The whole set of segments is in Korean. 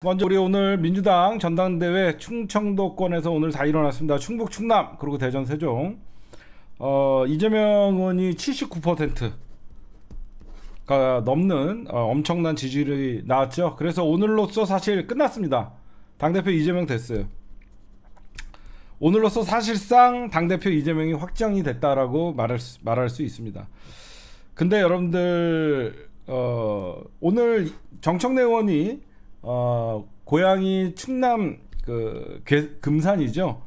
먼저 우리 오늘 민주당 전당대회 충청도권에서 오늘 다 일어났습니다. 충북, 충남 그리고 대전, 세종. 어, 이재명 의원이 79%가 넘는 어, 엄청난 지지율이 나왔죠. 그래서 오늘로써 사실 끝났습니다. 당대표 이재명 됐어요. 오늘로써 사실상 당대표 이재명이 확정이 됐다라고 말할 수, 말할 수 있습니다. 근데 여러분들 어, 오늘 정청래 의원이 어, 고향이 충남 그 괴, 금산이죠.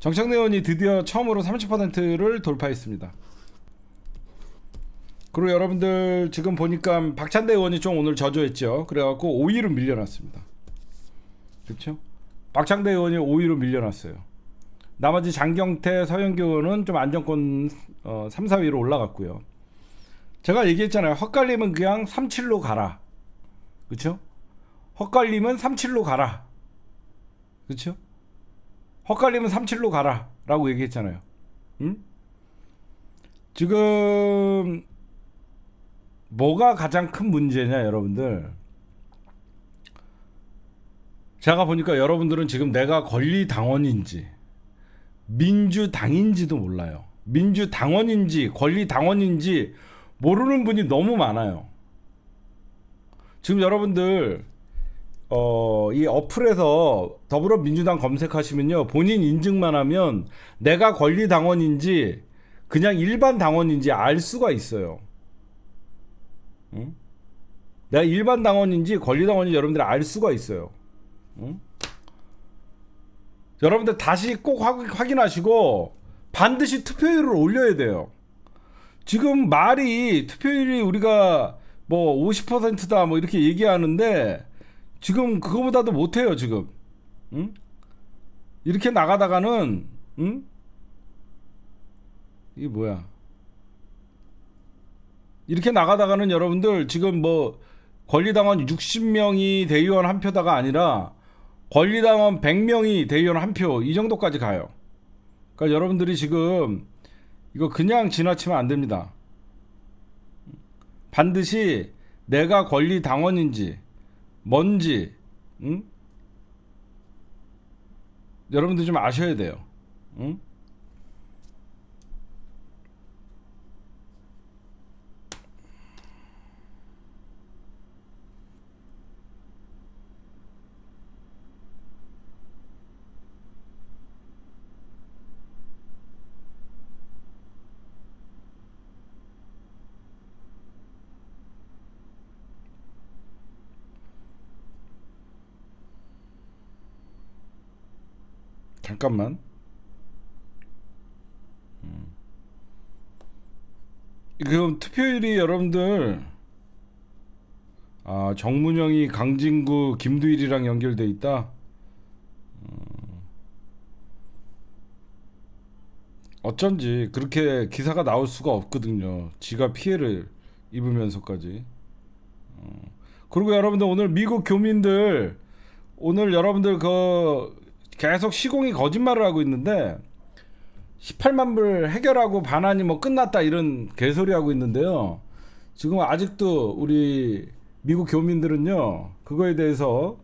정청래 의원이 드디어 처음으로 30%를 돌파했습니다. 그리고 여러분들 지금 보니까 박찬대 의원이 좀 오늘 저조했죠. 그래갖고 5위로 밀려났습니다. 그렇죠? 박찬대 의원이 5위로 밀려났어요. 나머지 장경태, 서영교 의원은 좀 안정권 어, 3, 4위로 올라갔고요. 제가 얘기했잖아요. 헛갈리면 그냥 3, 7로 가라. 그렇죠? 헛갈림은 37로 가라. 그렇죠? 헛갈림은 37로 가라 라고 얘기했잖아요. 응? 지금 뭐가 가장 큰 문제냐 여러분들 제가 보니까 여러분들은 지금 내가 권리당원인지 민주당인지도 몰라요 민주당원인지 권리당원인지 모르는 분이 너무 많아요 지금 여러분들 어, 이 어플에서 더불어민주당 검색하시면요. 본인 인증만 하면 내가 권리당원인지 그냥 일반 당원인지 알 수가 있어요. 응? 내가 일반 당원인지 권리당원인지 여러분들알 수가 있어요. 응? 여러분들 다시 꼭 확인하시고 반드시 투표율을 올려야 돼요. 지금 말이 투표율이 우리가 뭐 50%다 뭐 이렇게 얘기하는데 지금 그거보다도 못해요 지금 응? 이렇게 나가다가는 응? 이게 뭐야 이렇게 나가다가는 여러분들 지금 뭐 권리당원 60명이 대의원 한 표다가 아니라 권리당원 100명이 대의원 한 표 이 정도까지 가요 그러니까 여러분들이 지금 이거 그냥 지나치면 안 됩니다 반드시 내가 권리당원인지 뭔지 응? 여러분들 좀 아셔야 돼요. 응? 잠깐만. 음. 그럼 투표율이 여러분들 아 정문영이 강진구 김두일이랑 연결돼 있다. 음. 어쩐지 그렇게 기사가 나올 수가 없거든요. 지가 피해를 입으면서까지. 음. 그리고 여러분들 오늘 미국 교민들 오늘 여러분들 그 계속 시공이 거짓말을 하고 있는데 18만 불 해결하고 반환이 뭐 끝났다 이런 개소리 하고 있는데요. 지금 아직도 우리 미국 교민들은요 그거에 대해서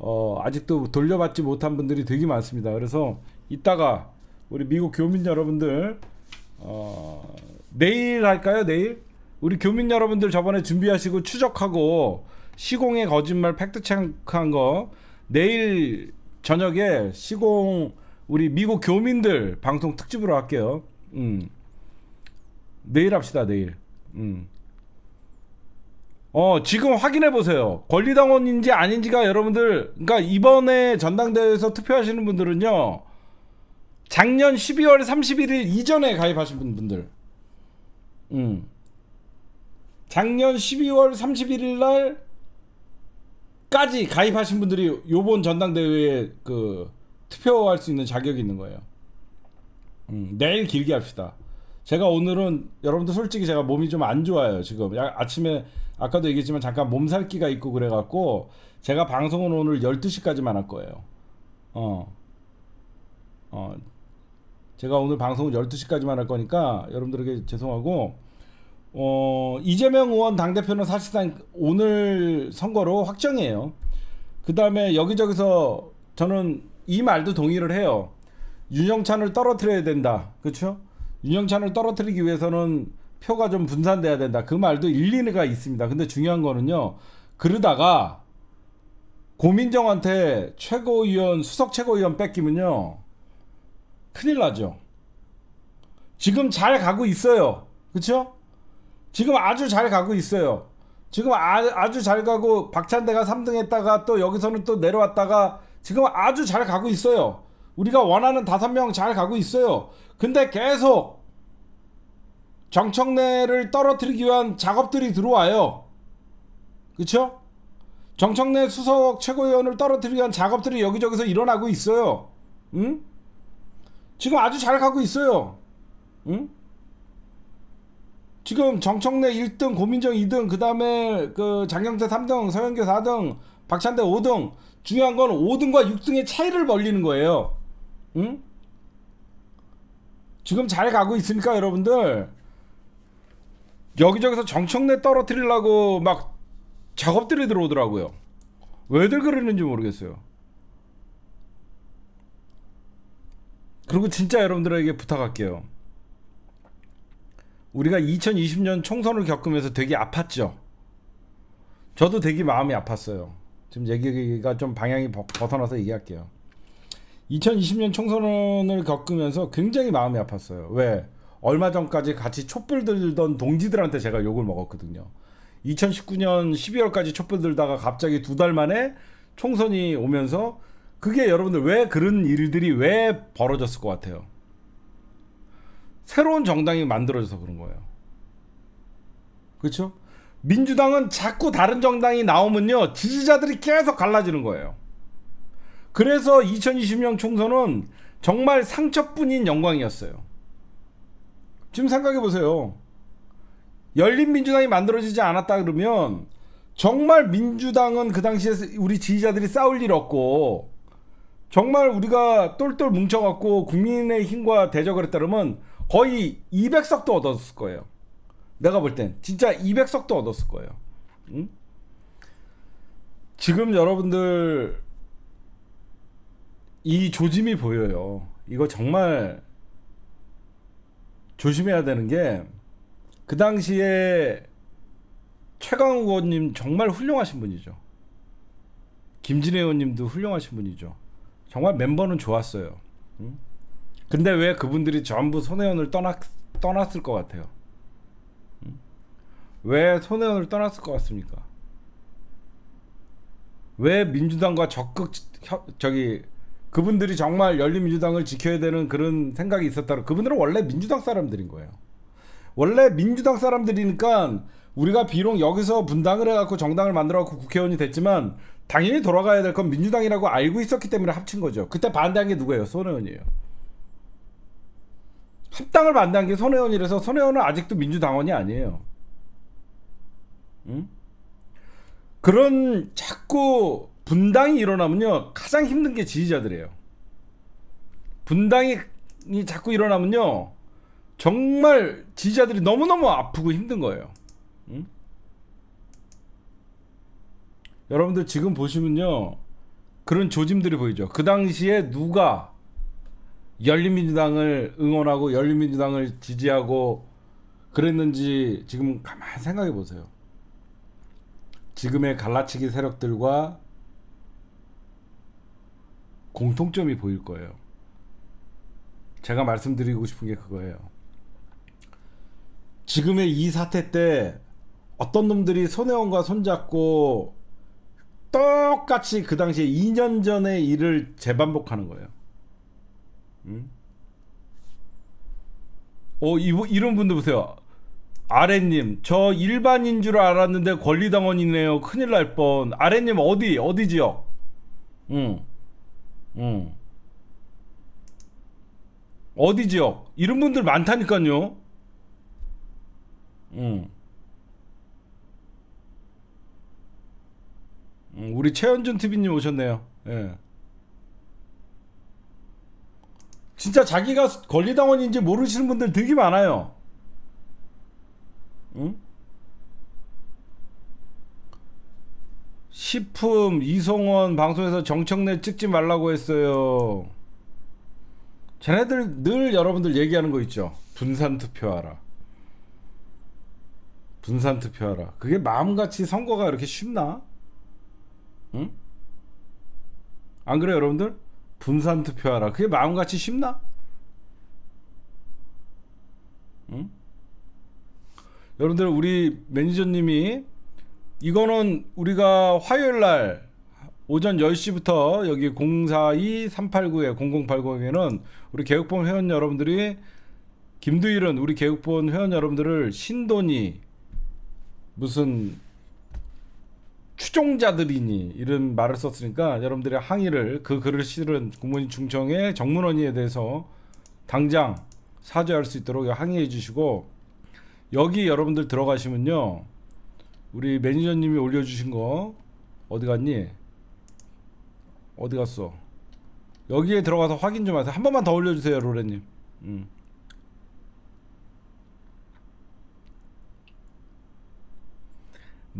어 아직도 돌려받지 못한 분들이 되게 많습니다. 그래서 이따가 우리 미국 교민 여러분들 어 내일 할까요? 내일 우리 교민 여러분들 저번에 준비하시고 추적하고 시공의 거짓말 팩트 체크한 거 내일 저녁에 시공 우리 미국 교민들 방송 특집으로 할게요. 음. 내일 합시다 내일. 음. 어 지금 확인해 보세요. 권리당원인지 아닌지가 여러분들 그러니까 이번에 전당대회에서 투표하시는 분들은요. 작년 12월 31일 이전에 가입하신 분들. 음. 작년 12월 31일 날 까지 가입하신 분들이 요번 전당대회에 그 투표할 수 있는 자격이 있는 거예요. 음, 내일 길게 합시다. 제가 오늘은 여러분들 솔직히 제가 몸이 좀 안 좋아요 지금 야, 아침에 아까도 얘기했지만 잠깐 몸살기가 있고 그래갖고 제가 방송은 오늘 12시까지만 할 거예요 어, 어 제가 오늘 방송은 12시까지만 할 거니까 여러분들에게 죄송하고 어, 이재명 의원 당대표는 사실상 오늘 선거로 확정이에요. 그 다음에 여기저기서 저는 이 말도 동의를 해요. 윤영찬을 떨어뜨려야 된다. 그렇죠? 윤영찬을 떨어뜨리기 위해서는 표가 좀 분산돼야 된다. 그 말도 일리가 있습니다. 근데 중요한 거는요. 그러다가 고민정한테 최고위원 수석 최고위원 뺏기면요. 큰일 나죠. 지금 잘 가고 있어요. 그렇죠? 지금 아주 잘 가고 있어요. 지금 아, 주잘 가고 박찬대가 3등 했다가 또 여기서는 또 내려왔다가 지금 아주 잘 가고 있어요. 우리가 원하는 다섯 명 잘 가고 있어요. 근데 계속 정청래를 떨어뜨리기 위한 작업들이 들어와요. 그쵸? 정청래 수석 최고위원을 떨어뜨리기 위한 작업들이 여기저기서 일어나고 있어요. 응? 지금 아주 잘 가고 있어요. 응? 지금 정청래 1등, 고민정 2등, 그다음에 그 장경태 3등, 서영교 4등, 박찬대 5등. 중요한 건 5등과 6등의 차이를 벌리는 거예요. 응? 지금 잘 가고 있으니까 여러분들 여기저기서 정청래 떨어뜨리려고 막 작업들이 들어오더라고요. 왜들 그러는지 모르겠어요. 그리고 진짜 여러분들에게 부탁할게요. 우리가 2020년 총선을 겪으면서 되게 아팠죠. 저도 되게 마음이 아팠어요. 지금 얘기가 좀 방향이 벗어나서 얘기할게요. 2020년 총선을 겪으면서 굉장히 마음이 아팠어요. 왜? 얼마 전까지 같이 촛불 들던 동지들한테 제가 욕을 먹었거든요. 2019년 12월까지 촛불 들다가 갑자기 두 달 만에 총선이 오면서 그게 여러분들 왜 그런 일들이 왜 벌어졌을 것 같아요? 새로운 정당이 만들어져서 그런 거예요. 그렇죠? 민주당은 자꾸 다른 정당이 나오면요. 지지자들이 계속 갈라지는 거예요. 그래서 2020년 총선은 정말 상처뿐인 영광이었어요. 지금 생각해 보세요. 열린 민주당이 만들어지지 않았다 그러면 정말 민주당은 그 당시에 우리 지지자들이 싸울 일 없고 정말 우리가 똘똘 뭉쳐갖고 국민의 힘과 대적을 했다 그러면 거의 200석도 얻었을 거예요. 내가 볼 땐 진짜 200석도 얻었을 거예요. 응? 지금 여러분들 이 조짐이 보여요. 이거 정말 조심해야 되는 게 그 당시에 최강욱 의원님 정말 훌륭하신 분이죠. 김진애 의원님도 훌륭하신 분이죠. 정말 멤버는 좋았어요. 응? 근데 왜 그분들이 전부 손혜원을 떠났, 떠났을 것 같아요? 왜 손혜원을 떠났을 것 같습니까? 왜 민주당과 적극 저기 그분들이 정말 열린민주당을 지켜야 되는 그런 생각이 있었다고 그분들은 원래 민주당 사람들인 거예요. 원래 민주당 사람들이니까 우리가 비록 여기서 분당을 해갖고 정당을 만들어갖고 국회의원이 됐지만 당연히 돌아가야 될 건 민주당이라고 알고 있었기 때문에 합친 거죠. 그때 반대한 게 누구예요? 손혜원이에요. 합당을 만난 게 손혜원이라서 손혜원은 아직도 민주당원이 아니에요. 응? 그런 자꾸 분당이 일어나면요 가장 힘든 게 지지자들이에요. 분당이 자꾸 일어나면요 정말 지지자들이 너무 너무 아프고 힘든 거예요. 응? 여러분들 지금 보시면요 그런 조짐들이 보이죠. 그 당시에 누가 열린민주당을 응원하고 열린민주당을 지지하고 그랬는지 지금 가만 생각해 보세요. 지금의 갈라치기 세력들과 공통점이 보일 거예요. 제가 말씀드리고 싶은 게 그거예요. 지금의 이 사태 때 어떤 놈들이 손혜원과 손잡고 똑같이 그 당시에 2년 전의 일을 재반복하는 거예요. 음? 어, 이, 이런 분들 보세요. 아래님, 저 일반인 줄 알았는데 권리당원이네요. 큰일 날 뻔. 아래님, 어디, 어디 지요 응, 응. 어디 지요 이런 분들 많다니까요. 응. 우리 최현준 TV님 오셨네요. 예. 진짜 자기가 권리당원인지 모르시는 분들 되게 많아요. 응? 식품 이송원 방송에서 정청래 찍지 말라고 했어요. 쟤네들 늘 여러분들 얘기하는 거 있죠. 분산 투표하라. 분산 투표하라. 그게 마음같이 선거가 이렇게 쉽나? 응? 안그래 여러분들? 분산 투표하라. 그게 마음같이 쉽나? 응? 여러분들 우리 매니저님이 이거는 우리가 화요일 날 오전 10시부터 여기 042389에 0080에는 우리 개혁본 회원 여러분들이 김두일은 우리 개혁본 회원 여러분들을 신돈이 무슨 추종자들이니 이런 말을 썼으니까 여러분들의 항의를 그 글을 실은 국무원 중청의 정문원이에 대해서 당장 사죄할 수 있도록 항의해 주시고 여기 여러분들 들어가시면요 우리 매니저님이 올려주신 거 어디 갔니? 어디 갔어? 여기에 들어가서 확인 좀 하세요 한 번만 더 올려주세요 로렌님 음.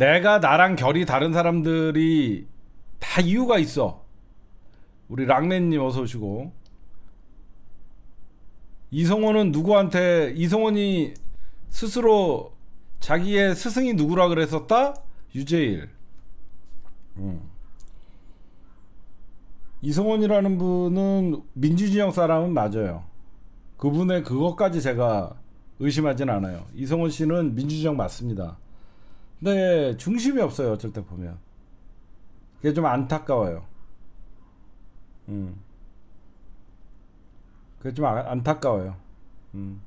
내가 나랑 결이 다른 사람들이 다 이유가 있어. 우리 락맨님 어서 오시고. 이성원은 누구한테 이성원이 스스로 자기의 스승이 누구라 그랬었다? 유재일. 음. 이성원이라는 분은 민주진영 사람은 맞아요. 그분의 그것까지 제가 의심하진 않아요. 이성원 씨는 민주진영 맞습니다. 근데 네, 중심이 없어요. 어쩔 때 보면. 그게 좀 안타까워요. 음. 그게 좀 아, 안타까워요. 음.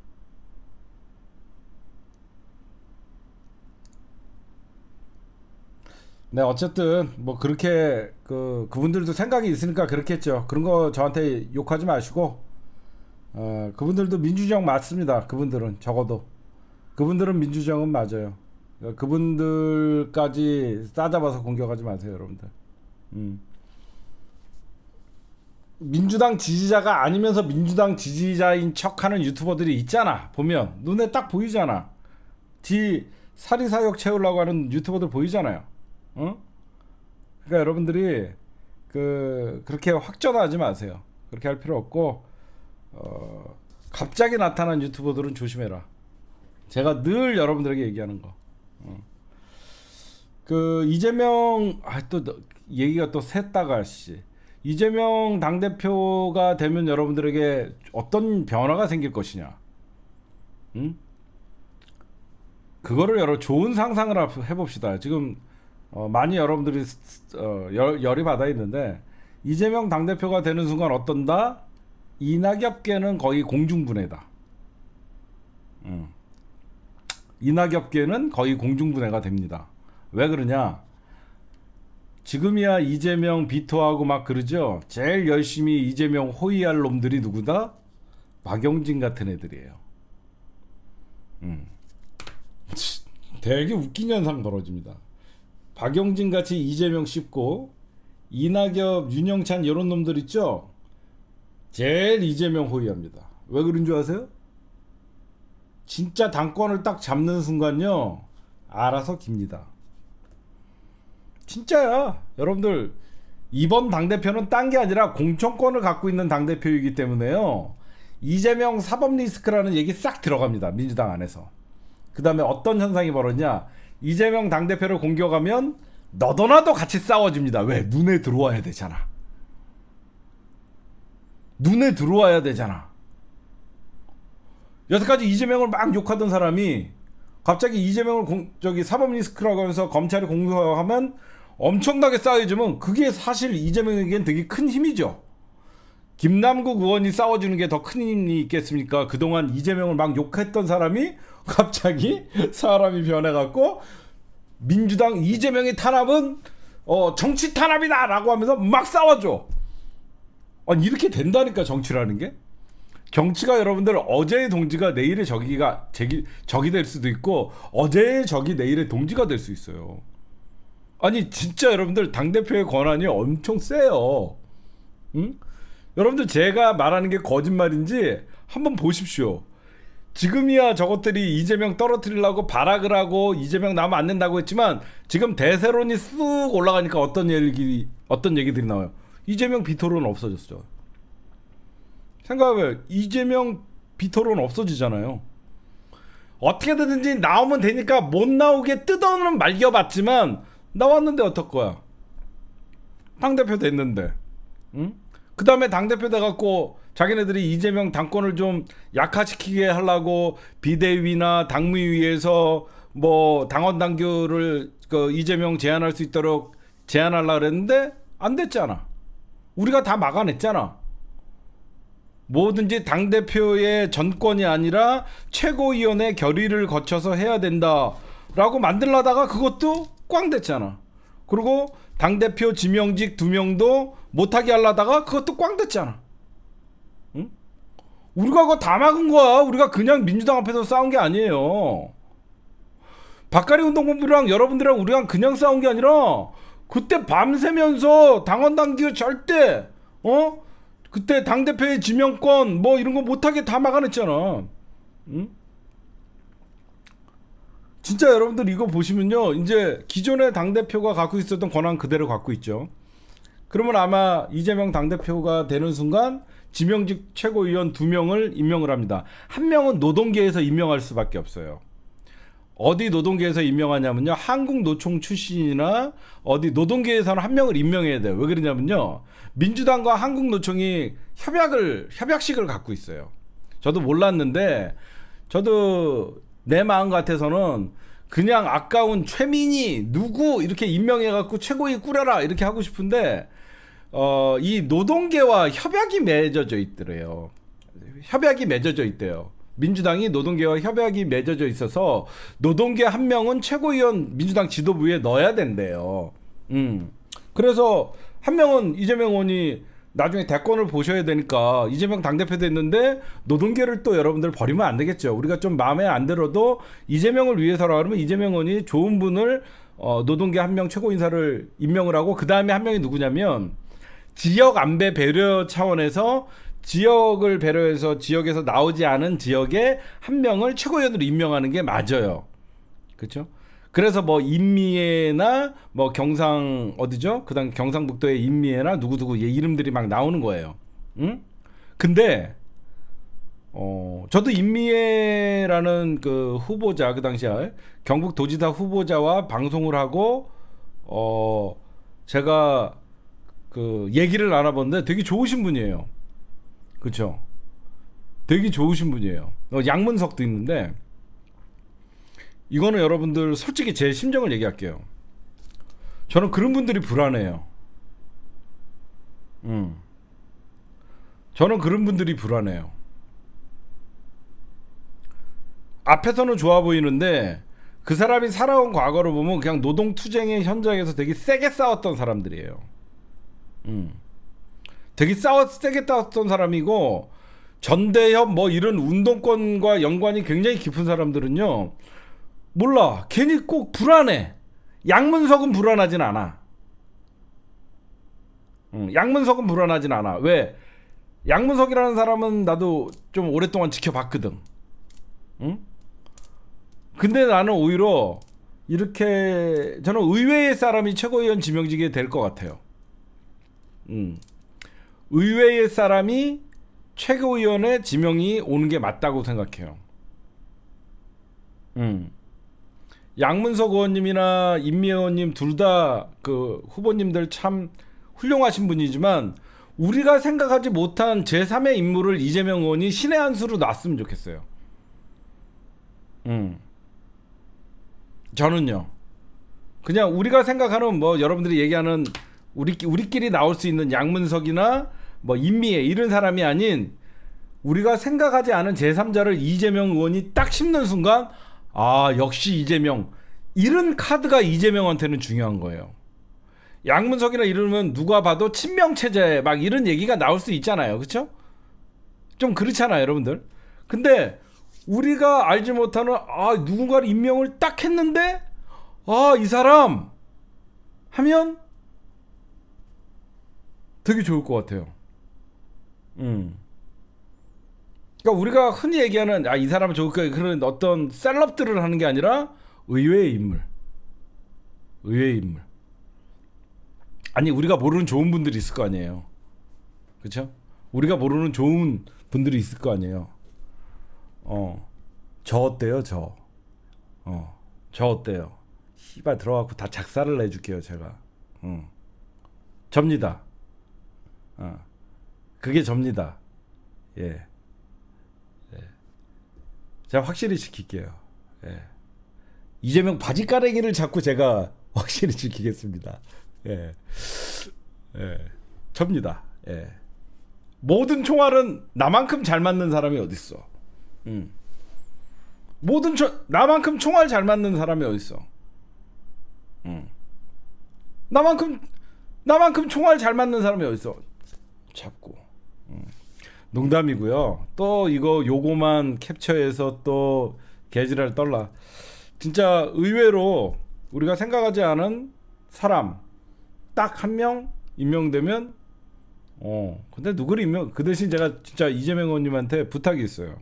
네, 어쨌든 뭐 그렇게 그 그분들도 생각이 있으니까 그렇겠죠. 그런 거 저한테 욕하지 마시고 어, 그분들도 민주정 맞습니다. 그분들은 적어도 그분들은 민주정은 맞아요. 그러니까 그분들까지 싸잡아서 공격하지 마세요, 여러분들. 음. 민주당 지지자가 아니면서 민주당 지지자인 척하는 유튜버들이 있잖아. 보면 눈에 딱 보이잖아. 뒤 사리사욕 채우려고 하는 유튜버들 보이잖아요. 어? 그러니까 여러분들이 그 그렇게 확전하지 마세요. 그렇게 할 필요 없고 어, 갑자기 나타난 유튜버들은 조심해라. 제가 늘 여러분들에게 얘기하는 거. 그 이재명 아 또 얘기가 또 샜다가 씨. 이재명 당 대표가 되면 여러분들에게 어떤 변화가 생길 것이냐? 응? 그거를 여러 좋은 상상을 해봅시다. 지금 어, 많이 여러분들이 어, 열, 이 받아 있는데 이재명 당 대표가 되는 순간 어떤다? 이낙엽계는 거의 공중분해다. 응. 이낙엽계는 거의 공중분해가 됩니다. 왜 그러냐? 지금이야 이재명 비토하고 막 그러죠. 제일 열심히 이재명 호의할 놈들이 누구다? 박영진 같은 애들이에요. 음. 되게 웃긴 현상 벌어집니다. 박영진 같이 이재명 씹고 이낙엽, 윤영찬 이런 놈들 있죠. 제일 이재명 호의합니다. 왜 그런 줄 아세요? 진짜 당권을 딱 잡는 순간요. 알아서 깁니다. 진짜야. 여러분들 이번 당대표는 딴 게 아니라 공천권을 갖고 있는 당대표이기 때문에요. 이재명 사법 리스크라는 얘기 싹 들어갑니다. 민주당 안에서. 그 다음에 어떤 현상이 벌었냐 이재명 당대표를 공격하면 너도나도 같이 싸워집니다. 왜? 눈에 들어와야 되잖아. 눈에 들어와야 되잖아. 여태까지 이재명을 막 욕하던 사람이 갑자기 이재명을 공, 저기 사법 리스크라고 하면서 검찰이 공격하면 엄청나게 쌓여주면 그게 사실 이재명에겐 되게 큰 힘이죠. 김남국 의원이 싸워주는 게 더 큰 힘이 있겠습니까? 그동안 이재명을 막 욕했던 사람이 갑자기 사람이 변해갖고 민주당 이재명의 탄압은 어, 정치 탄압이다! 라고 하면서 막 싸워줘! 아니, 이렇게 된다니까, 정치라는 게? 정치가 여러분들 어제의 동지가 내일의 적이가, 적이 될 수도 있고, 어제의 적이 내일의 동지가 될 수 있어요. 아니 진짜 여러분들 당 대표의 권한이 엄청 세요. 응? 여러분들 제가 말하는 게 거짓말인지 한번 보십시오. 지금이야 저것들이 이재명 떨어뜨리려고 발악을 하고 이재명 나면 안 된다고 했지만 지금 대세론이 쑥 올라가니까 어떤 얘기 어떤 얘기들이 나와요. 이재명 비토론 없어졌죠. 생각해요 이재명 비토론 없어지잖아요. 어떻게 되든지 나오면 되니까 못 나오게 뜯어는 말려봤지만 나왔는데 어떨 거야? 당대표 됐는데. 응? 그 다음에 당대표 돼갖고 자기네들이 이재명 당권을 좀 약화시키게 하려고 비대위나 당무위에서 뭐 당원 당규를 그 이재명 제안할 수 있도록 제안하려 그랬는데 안 됐잖아. 우리가 다 막아냈잖아. 뭐든지 당 대표의 전권이 아니라 최고위원회 결의를 거쳐서 해야 된다라고 만들려다가 그것도 꽝 됐잖아. 그리고 당 대표 지명직 두 명도 못하게 하려다가 그것도 꽝 됐잖아. 응? 우리가 그거 다 막은 거야. 우리가 그냥 민주당 앞에서 싸운 게 아니에요. 박가리 운동본부랑 여러분들이랑 우리랑 그냥 싸운 게 아니라 그때 밤새면서 당원 당규 절대 어 그때 당 대표의 지명권 뭐 이런 거 못하게 다 막아냈잖아. 응? 진짜 여러분들 이거 보시면요. 이제 기존의 당대표가 갖고 있었던 권한 그대로 갖고 있죠. 그러면 아마 이재명 당대표가 되는 순간 지명직 최고위원 두 명을 임명을 합니다. 한 명은 노동계에서 임명할 수밖에 없어요. 어디 노동계에서 임명하냐면요. 한국노총 출신이나 어디 노동계에서는 한 명을 임명해야 돼요. 왜 그러냐면요. 민주당과 한국노총이 협약을 협약식을 갖고 있어요. 저도 몰랐는데 저도 내 마음 같아서는 그냥 아까운 최민희 누구 이렇게 임명해갖고 최고위 꾸려라 이렇게 하고 싶은데 어, 이 노동계와 협약이 맺어져 있더래요. 협약이 맺어져 있대요. 민주당이 노동계와 협약이 맺어져 있어서 노동계 한 명은 최고위원 민주당 지도부에 넣어야 된대요. 음. 그래서 한 명은 이재명 의원이 나중에 대권을 보셔야 되니까 이재명 당대표 됐는데 노동계를 또 여러분들 버리면 안 되겠죠. 우리가 좀 마음에 안 들어도 이재명을 위해서라 그러면 이재명 의원이 좋은 분을 어, 노동계 한 명 최고 인사를 임명을 하고 그 다음에 한 명이 누구냐면 지역 안배 배려 차원에서 지역을 배려해서 지역에서 나오지 않은 지역에 한 명을 최고위원으로 임명하는 게 맞아요. 그렇죠? 그래서 뭐 인미애나 뭐 경상 어디죠? 그다음 경상북도의 인미애나 누구누구 얘 이름들이 막 나오는 거예요. 응? 근데 어 저도 인미애라는 그 후보자 그 당시에 경북도지사 후보자와 방송을 하고 어 제가 그 얘기를 알아봤는데 되게 좋으신 분이에요. 그렇죠? 되게 좋으신 분이에요. 어, 양문석도 있는데 이거는 여러분들 솔직히 제 심정을 얘기할게요. 저는 그런 분들이 불안해요. 음. 저는 그런 분들이 불안해요. 앞에서는 좋아 보이는데 그 사람이 살아온 과거를 보면 그냥 노동투쟁의 현장에서 되게 세게 싸웠던 사람들이에요. 음. 되게 싸워 세게 싸웠던 사람이고 전대협 뭐 이런 운동권과 연관이 굉장히 깊은 사람들은요 몰라. 괜히 꼭 불안해. 양문석은 불안하진 않아. 응, 양문석은 불안하진 않아. 왜? 양문석이라는 사람은 나도 좀 오랫동안 지켜봤거든. 응? 근데 나는 오히려 이렇게 저는 의외의 사람이 최고위원 지명직이 될것 같아요. 음. 의외의 사람이 최고위원의 지명이 오는 게 맞다고 생각해요. 음. 양문석 의원님이나 임미 의원님 둘 다 그 후보님들 참 훌륭하신 분이지만 우리가 생각하지 못한 제3의 인물을 이재명 의원이 신의 한 수로 놨으면 좋겠어요. 음. 저는요. 그냥 우리가 생각하는 뭐 여러분들이 얘기하는 우리 우리끼리 나올 수 있는 양문석이나 뭐 인미애 이런 사람이 아닌 우리가 생각하지 않은 제3자를 이재명 의원이 딱 심는 순간 아 역시 이재명 이런 카드가 이재명한테는 중요한 거예요. 양문석이나 이러면 누가 봐도 친명 체제 막 이런 얘기가 나올 수 있잖아요, 그쵸좀 그렇잖아요, 여러분들. 근데 우리가 알지 못하는 아 누군가를 임명을 딱 했는데 아 이 사람 하면 되게 좋을 것 같아요. 음. 그러니까 우리가 흔히 얘기하는 아 이 사람은 좋을까 그런 어떤 셀럽들을 하는 게 아니라 의외의 인물, 의외의 인물. 아니 우리가 모르는 좋은 분들이 있을 거 아니에요. 그쵸 우리가 모르는 좋은 분들이 있을 거 아니에요. 어, 저 어때요, 저? 어, 저 어때요? 씨발 들어가고다 작사를 내줄게요, 제가. 응, 어. 접니다. 어, 그게 접니다. 예. 제가 확실히 지킬게요. 예. 이재명 바지 까레기를 자꾸 제가 확실히 지키겠습니다. 예. 예. 접니다. 예. 모든 총알은 나만큼 잘 맞는 사람이 어딨어. 음. 모든 총 나만큼 총알 잘 맞는 사람이 어딨어. 음. 나만큼 나만큼 총알 잘 맞는 사람이 어딨어. 잡고 농담이고요. 또 이거 요거만 캡처해서 또 개지랄 떨라. 진짜 의외로 우리가 생각하지 않은 사람 딱 한 명 임명되면 어 근데 누구를 임명 그 대신 제가 진짜 이재명 의원님한테 부탁이 있어요.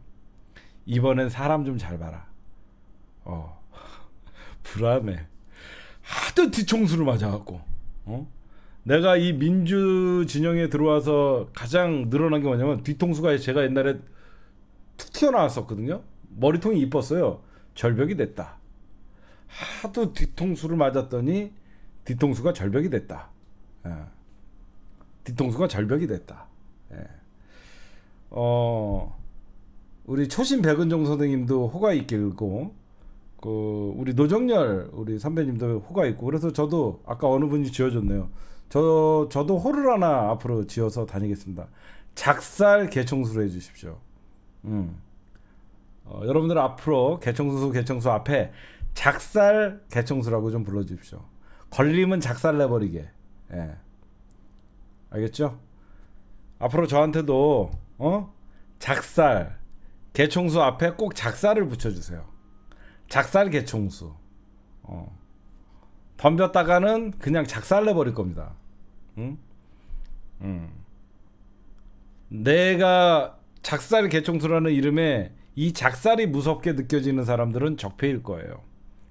이번엔 사람 좀 잘 봐라. 어 불안해. 하도 뒤총수를 맞아갖고 어 내가 이 민주 진영에 들어와서 가장 늘어난 게 뭐냐면 뒤통수가 제가 옛날에 툭 튀어나왔었거든요. 머리통이 이뻤어요. 절벽이 됐다. 하도 뒤통수를 맞았더니 뒤통수가 절벽이 됐다. 예. 뒤통수가 절벽이 됐다. 예. 어, 우리 초심 백은종 선생님도 호가 있길고, 그 우리 노정열 우리 선배님도 호가 있고, 그래서 저도 아까 어느 분이 지어줬네요. 저 저도 홀을 하나 앞으로 지어서 다니겠습니다. 작살 개청수로 해주십시오. 음. 어, 여러분들 앞으로 개청수 개청수 앞에 작살 개청수라고 좀 불러주십시오. 걸림은 작살 내버리게. 예. 알겠죠? 앞으로 저한테도 어 작살 개청수 앞에 꼭 작살을 붙여주세요. 작살 개청수. 어. 덤볐다가는 그냥 작살내 버릴 겁니다. 응? 응. 내가 작살 개총수라는 이름에 이 작살이 무섭게 느껴지는 사람들은 적폐일 거예요.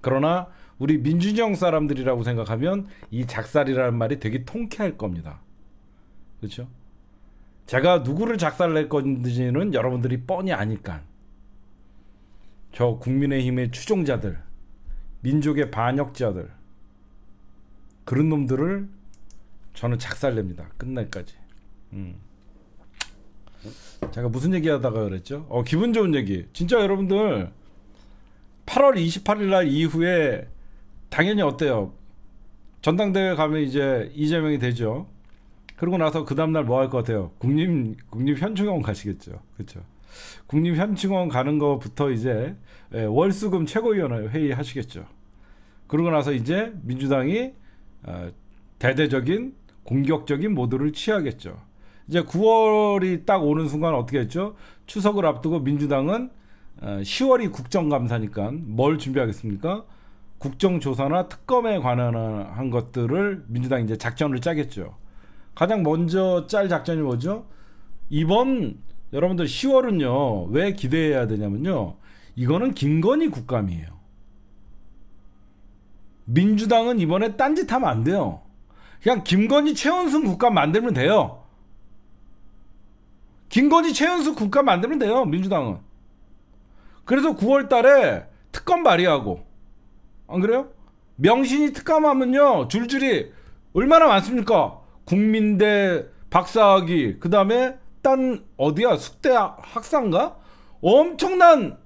그러나 우리 민주정 사람들이라고 생각하면 이 작살이라는 말이 되게 통쾌할 겁니다. 그렇죠? 제가 누구를 작살낼 건지는 여러분들이 뻔히 아니까. 저 국민의힘의 추종자들, 민족의 반역자들, 그런 놈들을 저는 작살냅니다. 끝날까지. 음. 제가 무슨 얘기하다가 그랬죠? 어 기분 좋은 얘기. 진짜 여러분들 8월 28일 날 이후에 당연히 어때요? 전당대회 가면 이제 이재명이 되죠. 그러고 나서 그 다음날 뭐 할 것 같아요? 국립 국립 현충원 가시겠죠. 그렇죠. 국립 현충원 가는 거부터 이제 예, 월수금 최고위원회 회의 하시겠죠. 그러고 나서 이제 민주당이 아, 대대적인 공격적인 모드를 취하겠죠. 이제 9월이 딱 오는 순간 어떻게 했죠? 추석을 앞두고 민주당은 10월이 어, 국정감사니까 뭘 준비하겠습니까? 국정조사나 특검에 관한 것들을 민주당이 이제 작전을 짜겠죠. 가장 먼저 짤 작전이 뭐죠? 이번 여러분들 10월은요 왜 기대해야 되냐면요 이거는 김건희 국감이에요 민주당은 이번에 딴짓하면 안 돼요 그냥 김건희 최원순 국가 만들면 돼요. 김건희 최원순 국가 만들면 돼요. 민주당은. 그래서 9월 달에 특검 발의하고 안 그래요? 명신이 특감하면요 줄줄이 얼마나 많습니까? 국민대 박사학위 그 다음에 딴 어디야 숙대 학사인가? 엄청난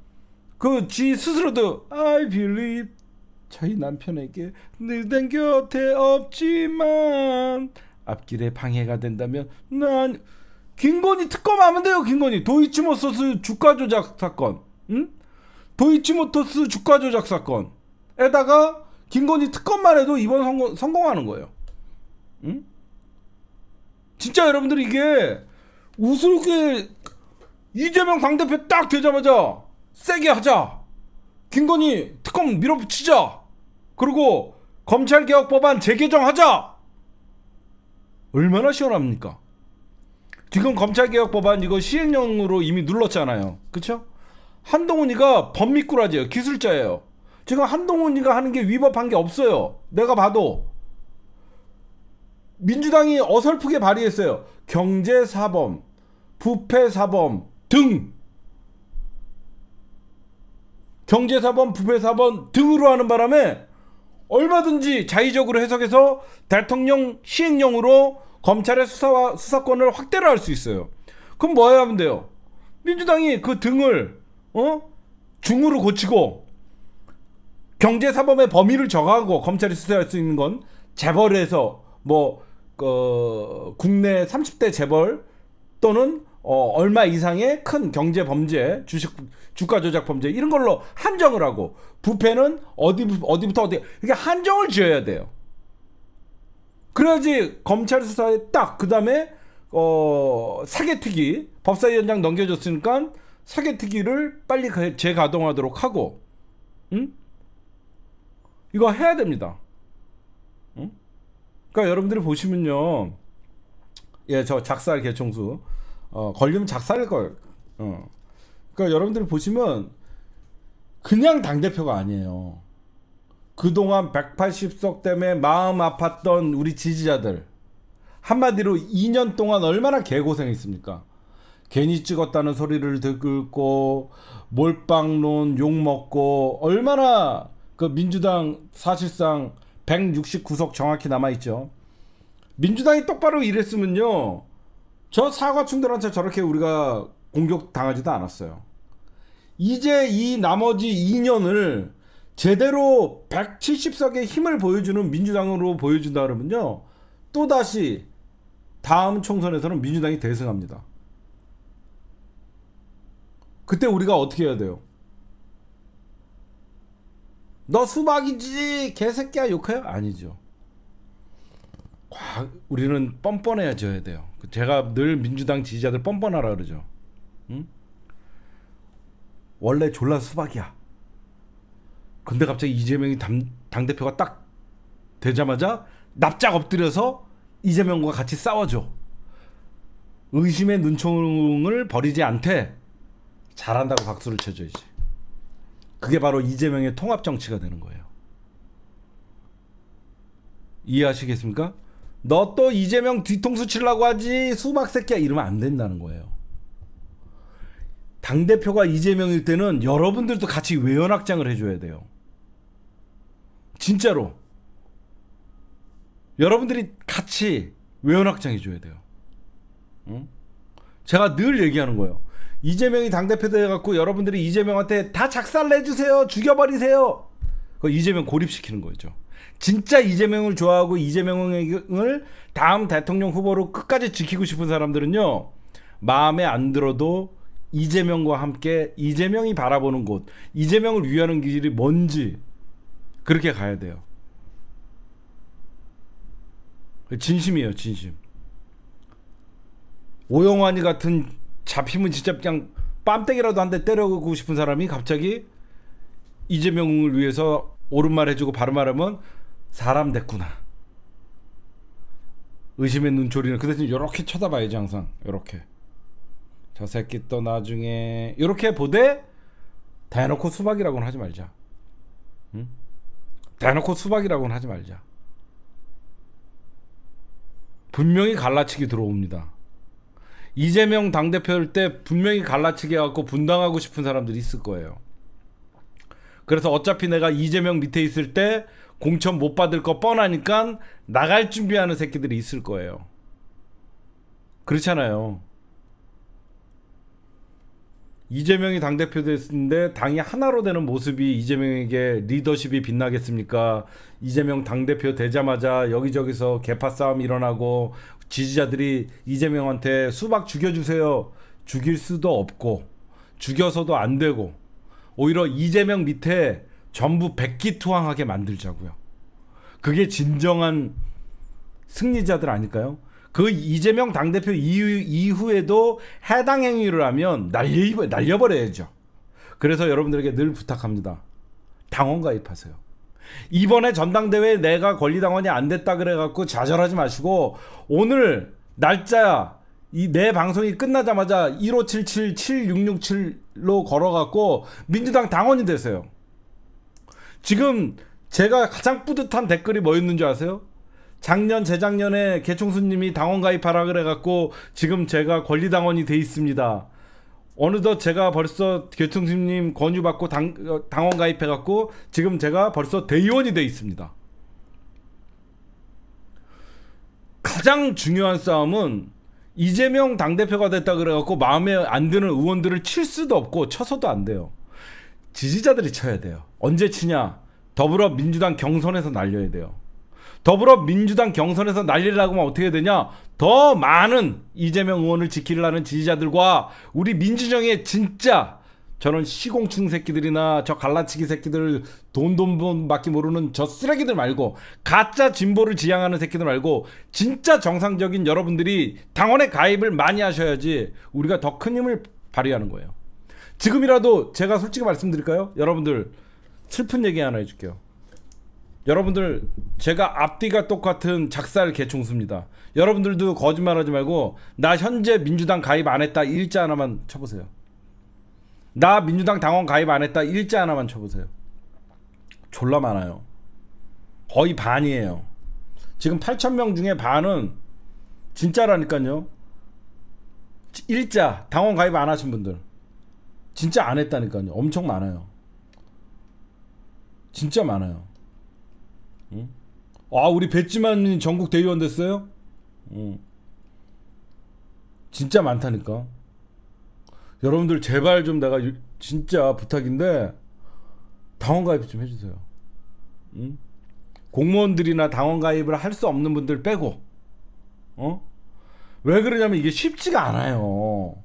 그 지 스스로도 I believe 저희 남편에게 내 곁에 없지만 앞길에 방해가 된다면 난 김건희 특검하면 돼요 김건희 도이치모터스 주가 조작 사건 응? 도이치모터스 주가 조작 사건에다가 김건희 특검만 해도 이번 성공, 성공하는 거예요 응? 진짜 여러분들 이게 우스럽게 이재명 당대표 딱 되자마자 세게 하자 김건희 특검 밀어붙이자. 그리고 검찰개혁 법안 재개정하자. 얼마나 시원합니까? 지금 검찰개혁 법안 이거 시행령으로 이미 눌렀잖아요. 그쵸? 한동훈이가 범미꾸라지예요. 기술자예요. 지금 한동훈이가 하는 게 위법한 게 없어요. 내가 봐도. 민주당이 어설프게 발의했어요. 경제사범, 부패사범 등 경제사범, 부패사범 등으로 하는 바람에 얼마든지 자의적으로 해석해서 대통령 시행령으로 검찰의 수사와 수사권을 확대를 할 수 있어요. 그럼 뭐 해야 하면 돼요? 민주당이 그 등을 어? 중으로 고치고 경제사범의 범위를 정하고 검찰이 수사할 수 있는 건 재벌에서 뭐 어, 국내 30대 재벌 또는 어, 얼마 이상의 큰 경제 범죄, 주식 주가 조작 범죄 이런 걸로 한정을 하고 부패는 어디 어디부터 어디 이게 한정을 지어야 돼요. 그래야지 검찰 수사에 딱 그다음에 어 사개특위 법사위원장 넘겨줬으니까 사개특위를 빨리 그 재가동하도록 하고 응? 이거 해야 됩니다. 응? 그러니까 여러분들이 보시면요. 예, 저 작살 개총수 어, 걸리면 작살일 걸. 어. 그러니까 여러분들이 보시면 그냥 당 대표가 아니에요. 그동안 180석 때문에 마음 아팠던 우리 지지자들 한마디로 2년 동안 얼마나 개고생했습니까? 괜히 찍었다는 소리를 듣고 몰빵론 욕 먹고 얼마나 그 민주당 사실상 169석 정확히 남아 있죠. 민주당이 똑바로 일했으면요. 저사과충돌한테 저렇게 우리가 공격 당하지도 않았어요. 이제 이 나머지 2년을 제대로 170석의 힘을 보여주는 민주당으로 보여준다 그러면요. 또다시 다음 총선에서는 민주당이 대승합니다. 그때 우리가 어떻게 해야 돼요? 너 수박이지 개새끼야 욕해요? 아니죠. 과, 우리는 뻔뻔해져야 돼요. 그 제가 늘 민주당 지지자들 뻔뻔하라 그러죠. 응? 원래 졸라 수박이야. 근데 갑자기 이재명이 당, 당대표가 딱 되자마자 납작 엎드려서 이재명과 같이 싸워줘. 의심의 눈총을 버리지 않되 잘한다고 박수를 쳐줘야지. 그게 바로 이재명의 통합 정치가 되는 거예요. 이해하시겠습니까? 너또 이재명 뒤통수 치려고 하지 수박 새끼야 이러면 안 된다는 거예요. 당 대표가 이재명일 때는 여러분들도 같이 외연 확장을 해줘야 돼요. 진짜로 여러분들이 같이 외연 확장해줘야 돼요. 응? 제가 늘 얘기하는 거예요. 이재명이 당대표 돼갖고 여러분들이 이재명한테 다 작살내주세요. 죽여버리세요. 그 이재명 고립시키는 거죠. 진짜 이재명을 좋아하고 이재명을 다음 대통령 후보로 끝까지 지키고 싶은 사람들은요 마음에 안 들어도 이재명과 함께 이재명이 바라보는 곳 이재명을 위하는 길이 뭔지 그렇게 가야 돼요 진심이에요 진심 오영환이 같은 잡히면 진짜 그냥 뺨때기라도한 대 때려고 싶은 사람이 갑자기 이재명을 위해서 옳은 말 해주고 바른 말 하면 사람 됐구나. 의심의 눈초리는 그 대신 이렇게 쳐다봐야지 항상 이렇게저 새끼 또 나중에 이렇게 보되 대놓고 수박이라고는 하지 말자. 응? 대놓고 수박이라고는 하지 말자. 분명히 갈라치기 들어옵니다. 이재명 당대표일 때 분명히 갈라치기 해갖고 분당하고 싶은 사람들이 있을 거예요. 그래서 어차피 내가 이재명 밑에 있을 때 공천 못 받을 거 뻔하니까 나갈 준비하는 새끼들이 있을 거예요. 그렇잖아요. 이재명이 당대표 됐는데 당이 하나로 되는 모습이 이재명에게 리더십이 빛나겠습니까? 이재명 당대표 되자마자 여기저기서 개파 싸움 일어나고 지지자들이 이재명한테 수박 죽여주세요. 죽일 수도 없고 죽여서도 안 되고 오히려 이재명 밑에 전부 백기투항하게 만들자고요. 그게 진정한 승리자들 아닐까요? 그 이재명 당대표 이후, 이후에도 해당 행위를 하면 날려, 날려버려야죠. 그래서 여러분들에게 늘 부탁합니다. 당원 가입하세요. 이번에 전당대회 내가 권리당원이 안 됐다 그래갖고 좌절하지 마시고 오늘 날짜 이내 방송이 끝나자마자 1577-7667로 걸어갖고 민주당 당원이 되세요. 지금 제가 가장 뿌듯한 댓글이 뭐였는 지 아세요? 작년 재작년에 개총수님이 당원 가입하라 그래갖고 지금 제가 권리당원이 돼 있습니다. 어느덧 제가 벌써 개총수님 권유받고 당, 어, 당원 가입해갖고 지금 제가 벌써 대의원이 돼 있습니다. 가장 중요한 싸움은 이재명 당대표가 됐다 그래갖고 마음에 안 드는 의원들을 칠 수도 없고 쳐서도 안 돼요. 지지자들이 쳐야 돼요. 언제 치냐? 더불어민주당 경선에서 날려야 돼요. 더불어민주당 경선에서 날리려고 하면 어떻게 되냐? 더 많은 이재명 의원을 지키려는 지지자들과 우리 민주정의 진짜 저런 시공층 새끼들이나 저 갈라치기 새끼들 돈돈돈밖에 모르는 저 쓰레기들 말고 가짜 진보를 지향하는 새끼들 말고 진짜 정상적인 여러분들이 당원에 가입을 많이 하셔야지 우리가 더 큰 힘을 발휘하는 거예요. 지금이라도 제가 솔직히 말씀드릴까요? 여러분들 슬픈 얘기 하나 해줄게요. 여러분들 제가 앞뒤가 똑같은 작살 개총수입니다. 여러분들도 거짓말하지 말고 나 현재 민주당 가입 안 했다 일자 하나만 쳐보세요. 나 민주당 당원 가입 안 했다 일자 하나만 쳐보세요. 졸라 많아요. 거의 반이에요. 지금 8천 명 중에 반은 진짜라니까요. 일자 당원 가입 안 하신 분들 진짜 안 했다니까요. 엄청 많아요. 진짜 많아요. 응? 아 우리 배지만 전국 대의원 됐어요? 응. 진짜 많다니까. 여러분들 제발 좀 내가 유, 진짜 부탁인데 당원 가입 좀 해주세요. 응? 공무원들이나 당원 가입을 할 수 없는 분들 빼고 어? 왜 그러냐면 이게 쉽지가 않아요.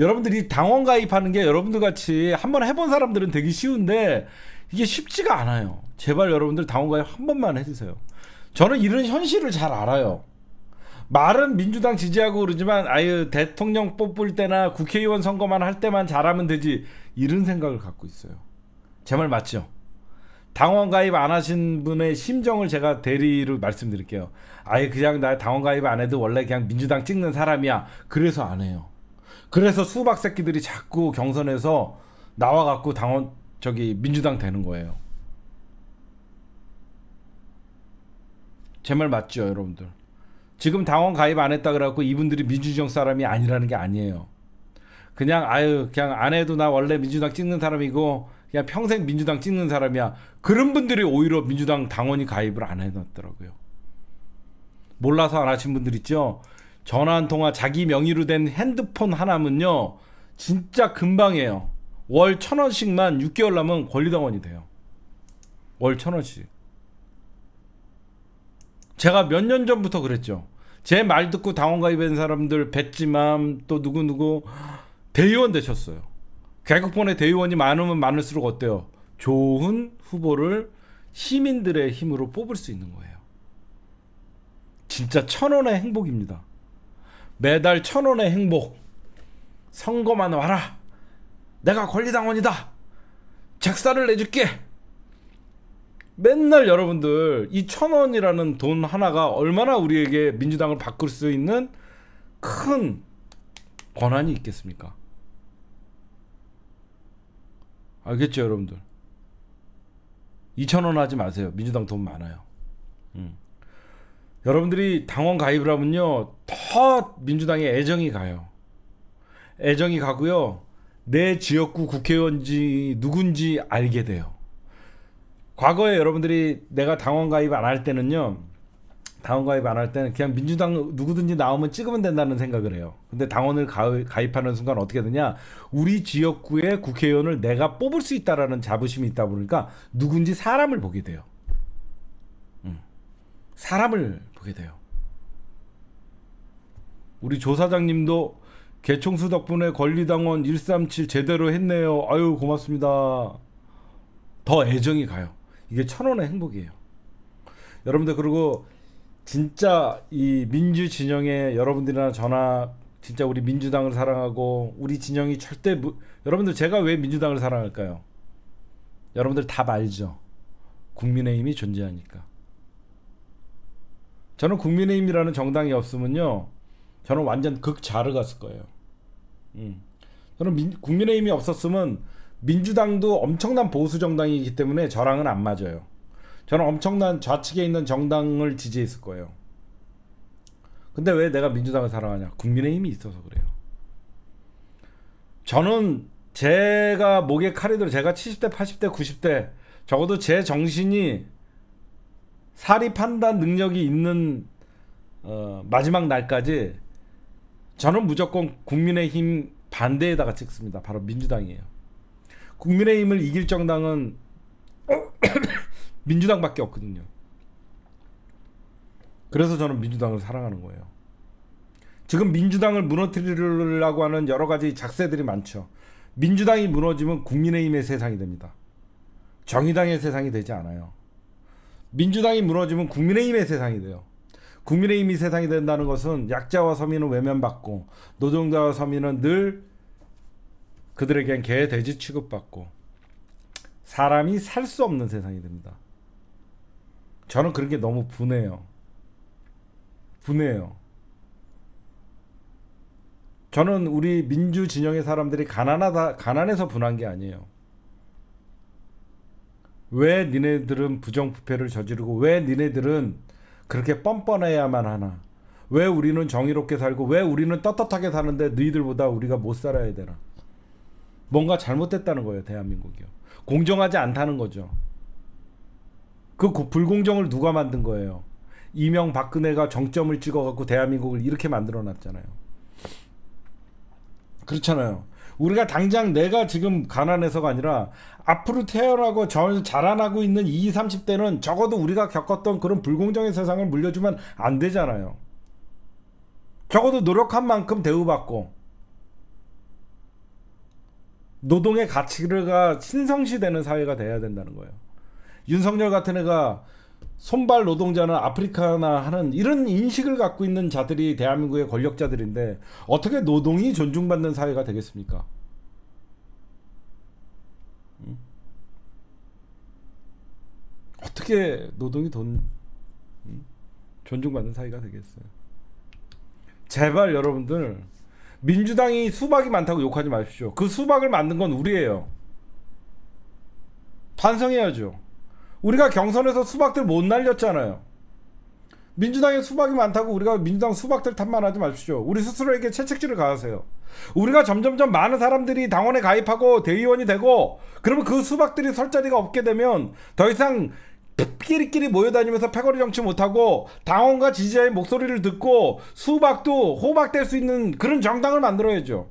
여러분들이 당원 가입하는 게 여러분들 같이 한번 해본 사람들은 되게 쉬운데 이게 쉽지가 않아요. 제발 여러분들 당원 가입 한 번만 해주세요. 저는 이런 현실을 잘 알아요. 말은 민주당 지지하고 그러지만 아유 대통령 뽑을 때나 국회의원 선거만 할 때만 잘하면 되지 이런 생각을 갖고 있어요. 제 말 맞죠? 당원 가입 안 하신 분의 심정을 제가 대리로 말씀드릴게요. 아예 그냥 나 당원 가입 안 해도 원래 그냥 민주당 찍는 사람이야. 그래서 안 해요. 그래서 수박 새끼들이 자꾸 경선에서 나와갖고 당원 저기 민주당 되는 거예요. 제 말 맞죠, 여러분들? 지금 당원 가입 안 했다 그래갖고 이분들이 민주정 사람이 아니라는 게 아니에요. 그냥 아유 그냥 안 해도 나 원래 민주당 찍는 사람이고 그냥 평생 민주당 찍는 사람이야. 그런 분들이 오히려 민주당 당원이 가입을 안 해놨더라고요. 몰라서 안 하신 분들 있죠. 전화 한 통화 자기 명의로 된 핸드폰 하나면요 진짜 금방이에요 월 천원씩만 6개월 남은 권리당원이 돼요 월 천원씩 제가 몇 년 전부터 그랬죠 제 말 듣고 당원 가입한 사람들 뱃지맘 또 누구누구 대의원 되셨어요 개국본의 대의원이 많으면 많을수록 어때요 좋은 후보를 시민들의 힘으로 뽑을 수 있는 거예요 진짜 천원의 행복입니다 매달 천 원의 행복. 선거만 와라. 내가 권리당원이다. 작사를 내줄게. 맨날 여러분들 이 천 원이라는 돈 하나가 얼마나 우리에게 민주당을 바꿀 수 있는 큰 권한이 있겠습니까? 알겠죠, 여러분들? 2천 원 하지 마세요. 민주당 돈 많아요. 음. 여러분들이 당원 가입을 하면요 더 민주당에 애정이 가요 애정이 가고요 내 지역구 국회의원지 누군지 알게 돼요 과거에 여러분들이 내가 당원 가입 안 할 때는요 당원 가입 안 할 때는 그냥 민주당 누구든지 나오면 찍으면 된다는 생각을 해요 근데 당원을 가입하는 순간 어떻게 되냐 우리 지역구의 국회의원을 내가 뽑을 수 있다라는 자부심이 있다 보니까 누군지 사람을 보게 돼요 음. 사람을 보게 돼요. 우리 조 사장님도 개총수 덕분에 권리당원 137 제대로 했네요. 아유 고맙습니다. 더 애정이 가요. 이게 천 원의 행복이에요. 여러분들 그리고 진짜 이 민주 진영에 여러분들이나 저나 진짜 우리 민주당을 사랑하고 우리 진영이 절대 무... 여러분들 제가 왜 민주당을 사랑할까요? 여러분들 다 알죠. 국민의힘이 존재하니까. 저는 국민의힘이라는 정당이 없으면요, 저는 완전 극좌를 갔을 거예요. 음. 저는 민, 국민의힘이 없었으면 민주당도 엄청난 보수 정당이기 때문에 저랑은 안 맞아요. 저는 엄청난 좌측에 있는 정당을 지지했을 거예요. 근데 왜 내가 민주당을 사랑하냐? 국민의힘이 있어서 그래요. 저는 제가 목에 칼이 들어 제가 70대, 80대, 90대 적어도 제 정신이 사리 판단 능력이 있는 어, 마지막 날까지 저는 무조건 국민의힘 반대에다가 찍습니다. 바로 민주당이에요. 국민의힘을 이길 정당은 민주당밖에 없거든요. 그래서 저는 민주당을 사랑하는 거예요. 지금 민주당을 무너뜨리려고 하는 여러 가지 작세들이 많죠. 민주당이 무너지면 국민의힘의 세상이 됩니다. 정의당의 세상이 되지 않아요. 민주당이 무너지면 국민의힘의 세상이 돼요. 국민의힘이 세상이 된다는 것은 약자와 서민은 외면받고 노동자와 서민은 늘 그들에겐 개 돼지 취급받고 사람이 살 수 없는 세상이 됩니다. 저는 그런 게 너무 분해요. 분해요. 저는 우리 민주 진영의 사람들이 가난하다 가난해서 분한 게 아니에요. 왜 니네들은 부정부패를 저지르고 왜 니네들은 그렇게 뻔뻔해야만 하나? 왜 우리는 정의롭게 살고 왜 우리는 떳떳하게 사는데 너희들보다 우리가 못 살아야 되나? 뭔가 잘못됐다는 거예요, 대한민국이요. 공정하지 않다는 거죠. 그 불공정을 누가 만든 거예요? 이명 박근혜가 정점을 찍어 갖고 대한민국을 이렇게 만들어 놨잖아요. 그렇잖아요. 우리가 당장 내가 지금 가난해서가 아니라 앞으로 태어나고 절 자라나고 있는 이3 0 대는 적어도 우리가 겪었던 그런 불공정의 세상을 물려주면 안 되잖아요. 적어도 노력한 만큼 대우받고 노동의 가치가 신성시되는 사회가 돼야 된다는 거예요. 윤석열 같은 애가 손발 노동자는 아프리카나 하는 이런 인식을 갖고 있는 자들이 대한민국의 권력자들인데 어떻게 노동이 존중받는 사회가 되겠습니까? 음? 어떻게 노동이 돈 음? 존중받는 사회가 되겠어요? 제발 여러분들 민주당이 수박이 많다고 욕하지 마십시오. 그 수박을 만든 건 우리예요. 반성해야죠. 우리가 경선에서 수박들 못 날렸잖아요. 민주당에 수박이 많다고 우리가 민주당 수박들 탓만하지 마십시오. 우리 스스로에게 채찍질을 가하세요. 우리가 점점점 많은 사람들이 당원에 가입하고 대의원이 되고 그러면 그 수박들이 설 자리가 없게 되면 더 이상 끼리끼리 모여다니면서 패거리 정치 못하고 당원과 지지자의 목소리를 듣고 수박도 호박될 수 있는 그런 정당을 만들어야죠.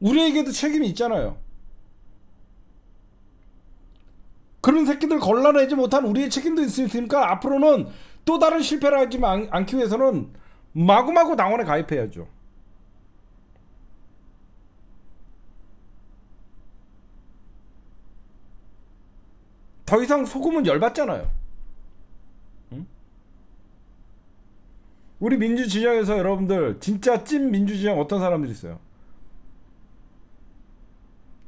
우리에게도 책임이 있잖아요. 그런 새끼들 걸러내지 못한 우리의 책임도 있을테니까 앞으로는 또 다른 실패를 하지 않기 위해서는 마구마구 당원에 가입해야죠. 더 이상 소금은 열받잖아요. 응? 우리 민주진영에서 여러분들 진짜 찐 민주진영 어떤 사람들 이 있어요?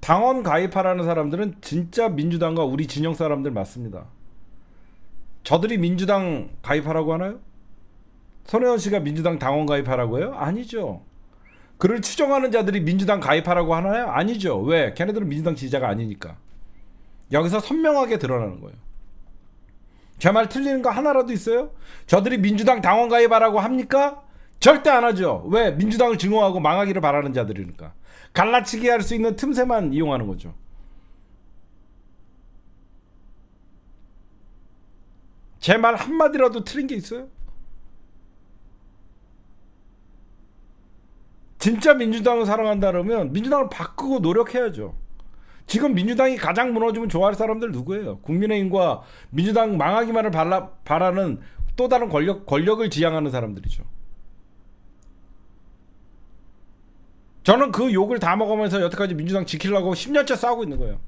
당원 가입하라는 사람들은 진짜 민주당과 우리 진영 사람들 맞습니다. 저들이 민주당 가입하라고 하나요? 손혜원 씨가 민주당 당원 가입하라고 요 아니죠. 그를 추종하는 자들이 민주당 가입하라고 하나요? 아니죠. 왜? 걔네들은 민주당 지지자가 아니니까. 여기서 선명하게 드러나는 거예요. 제 말 틀리는 거 하나라도 있어요? 저들이 민주당 당원 가입하라고 합니까? 절대 안 하죠. 왜? 민주당을 증오하고 망하기를 바라는 자들이니까. 갈라치기 할 수 있는 틈새만 이용하는 거죠. 제 말 한마디라도 틀린 게 있어요? 진짜 민주당을 사랑한다 그러면 민주당을 바꾸고 노력해야죠. 지금 민주당이 가장 무너지면 좋아할 사람들 누구예요? 국민의힘과 민주당 망하기만을 바라, 바라는 또 다른 권력, 권력을 지향하는 사람들이죠. 저는 그 욕을 다 먹으면서 여태까지 민주당 지키려고 10년째 싸우고 있는 거예요.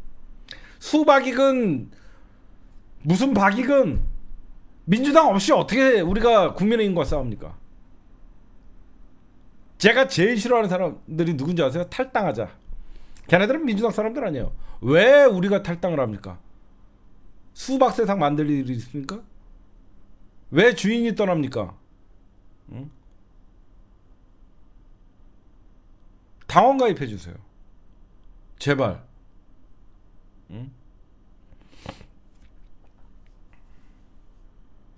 수박이건 무슨 박이건 민주당 없이 어떻게 우리가 국민의힘과 싸웁니까? 제가 제일 싫어하는 사람들이 누군지 아세요? 탈당하자. 걔네들은 민주당 사람들 아니에요. 왜 우리가 탈당을 합니까? 수박 세상 만들 일이 있습니까? 왜 주인이 떠납니까? 응? 당원 가입해 주세요. 제발. 응?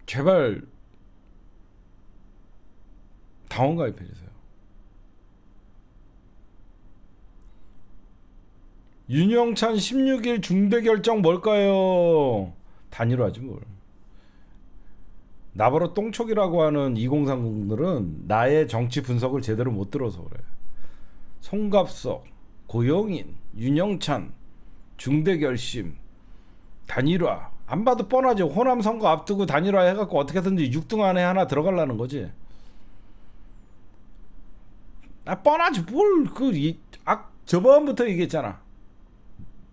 제발 당원 가입해 주세요. 윤영찬 16일 중대 결정 뭘까요? 단일화지 뭘. 나바로 똥촉이라고 하는 2030들은 나의 정치 분석을 제대로 못 들어서 그래. 송갑석, 고영인, 윤영찬, 중대결심, 단일화 안 봐도 뻔하지 호남 선거 앞두고 단일화 해갖고 어떻게든지 6등 안에 하나 들어가려는 거지 아 뻔하지 뭘그아 이, 저번부터 얘기했잖아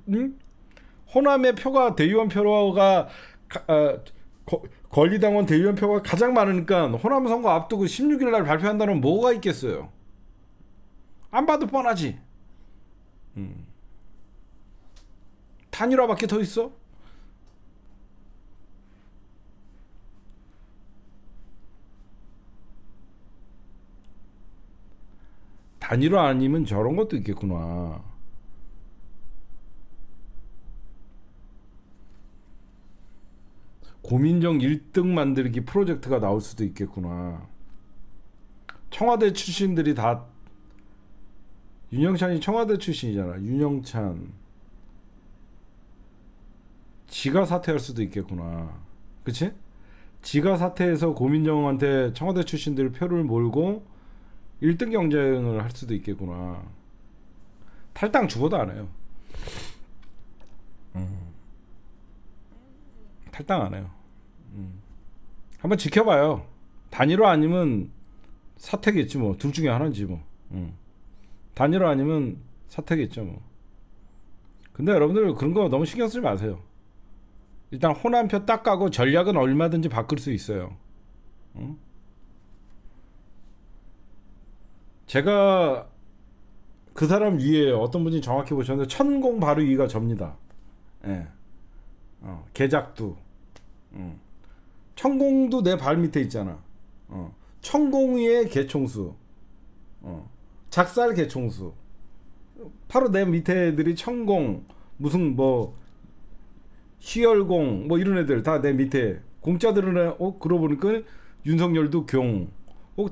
응? 호남의 표가 대의원 표가 어, 거, 권리당원 대의원 표가 가장 많으니까 호남 선거 앞두고 16일 날 발표한다는 뭐가 있겠어요 안 봐도 뻔하지. 음. 단일화밖에 더 있어? 단일화 아니면 저런 것도 있겠구나. 고민정 1등 만들기 프로젝트가 나올 수도 있겠구나. 청와대 출신들이 다 윤영찬이 청와대 출신이잖아. 윤영찬. 지가 사퇴할 수도 있겠구나. 그치? 지가 사퇴해서 고민정한테 청와대 출신들 표를 몰고 1등 경쟁을 할 수도 있겠구나. 탈당 죽어도 안 해요. 음. 탈당 안 해요. 음. 한번 지켜봐요. 단일화 아니면 사퇴겠지 뭐. 둘 중에 하나지 뭐. 음. 단일화 아니면 사태겠죠 뭐. 근데 여러분들 그런 거 너무 신경 쓰지 마세요 일단 호남 표딱 가고 전략은 얼마든지 바꿀 수 있어요 응? 제가 그 사람 위에 어떤 분이 정확히 보셨는데 천공 바로 위가 접니다 예. 어, 개작두 응. 천공도 내 발 밑에 있잖아 어. 천공 위에 개총수 어. 작살 개총수 바로 내 밑에 애들이 천공 무슨 뭐 시열공 뭐 이런 애들 다 내 밑에 공짜 들어어그러 보니까 윤석열도 경어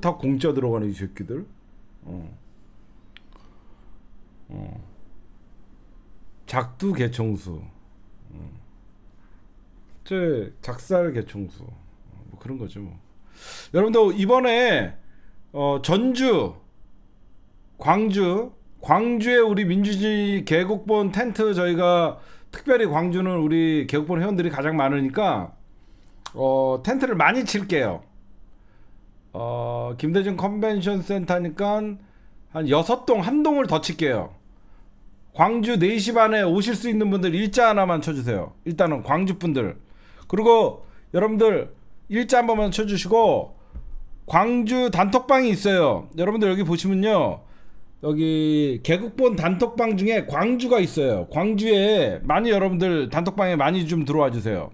다 공짜 들어가는 이 새끼들 어. 어. 작두 개총수 어. 작살 개총수 뭐 그런 거죠 뭐 여러분들 이번에 어, 전주 광주 광주에 우리 민주주의 개국본 텐트 저희가 특별히 광주는 우리 개국본 회원들이 가장 많으니까 어, 텐트를 많이 칠게요. 어, 김대중 컨벤션 센터니까 한 여섯 동, 한 동을 더 칠게요. 광주 4시 반에 오실 수 있는 분들 일자 하나만 쳐주세요. 일단은 광주 분들. 그리고 여러분들 일자 한 번만 쳐주시고 광주 단톡방이 있어요. 여러분들 여기 보시면요. 여기 개국본 단톡방 중에 광주가 있어요. 광주에 많이 여러분들 단톡방에 많이 좀 들어와 주세요.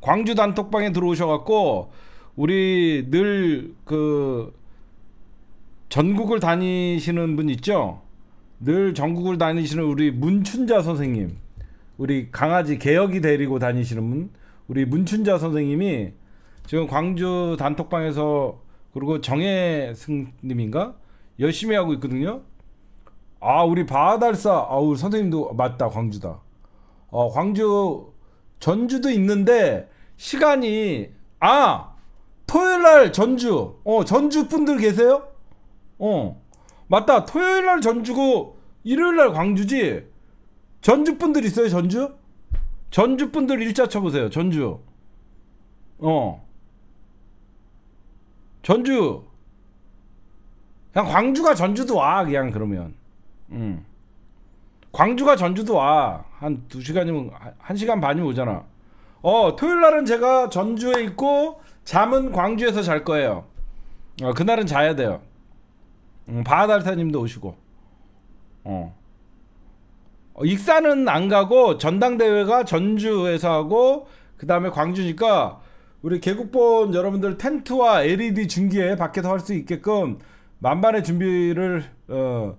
광주 단톡방에 들어오셔갖고 우리 늘 그 전국을 다니시는 분 있죠? 늘 전국을 다니시는 우리 문춘자 선생님, 우리 강아지 개혁이 데리고 다니시는 분, 우리 문춘자 선생님이 지금 광주 단톡방에서 그리고 정혜승님인가? 열심히 하고 있거든요. 아 우리 바하달사 아우 선생님도 맞다 광주다. 어 광주 전주도 있는데 시간이 아 토요일 날 전주 어 전주 분들 계세요? 어 맞다 토요일 날 전주고 일요일 날 광주지 전주 분들 있어요 전주? 전주 분들 일자 쳐보세요 전주 어 전주 그냥 광주가 전주도 와 그냥 그러면 음. 광주가 전주도 와 한 두시간이면 한 시간 반이면 오잖아 어 토요일 날은 제가 전주에 있고 잠은 광주에서 잘 거예요 어, 그날은 자야 돼요 음, 바하달사님도 오시고 어. 어. 익사는 안 가고 전당대회가 전주에서 하고 그 다음에 광주니까 우리 개국본 여러분들 텐트와 LED 중계 밖에서 할 수 있게끔 만반의 준비를 어